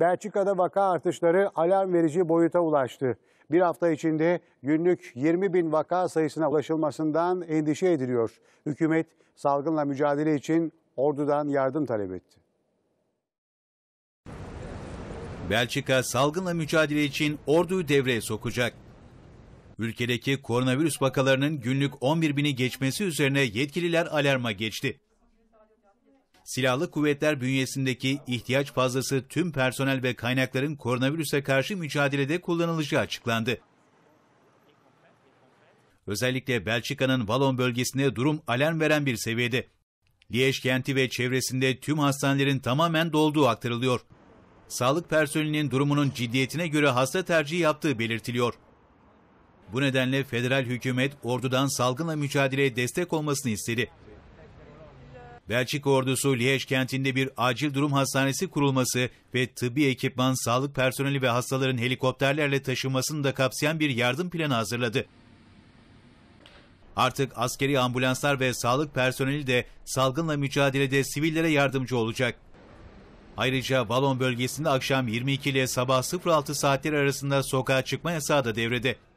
Belçika'da vaka artışları alarm verici boyuta ulaştı. Bir hafta içinde günlük 20 bin vaka sayısına ulaşılmasından endişe ediliyor. Hükümet salgınla mücadele için ordudan yardım talep etti. Belçika salgınla mücadele için orduyu devreye sokacak. Ülkedeki koronavirüs vakalarının günlük 11 bini geçmesi üzerine yetkililer alarma geçti silahlı kuvvetler bünyesindeki ihtiyaç fazlası tüm personel ve kaynakların koronavirüse karşı mücadelede kullanılacağı açıklandı. Özellikle Belçika'nın Valon bölgesinde durum alarm veren bir seviyede. Liège kenti ve çevresinde tüm hastanelerin tamamen dolduğu aktarılıyor. Sağlık personelinin durumunun ciddiyetine göre hasta tercihi yaptığı belirtiliyor. Bu nedenle federal hükümet ordudan salgınla mücadeleye destek olmasını istedi. Belçika ordusu Liège kentinde bir acil durum hastanesi kurulması ve tıbbi ekipman, sağlık personeli ve hastaların helikopterlerle taşınmasını da kapsayan bir yardım planı hazırladı. Artık askeri ambulanslar ve sağlık personeli de salgınla mücadelede sivillere yardımcı olacak. Ayrıca Valon bölgesinde akşam 22 ile sabah 06 saatleri arasında sokağa çıkma yasağı da devrede.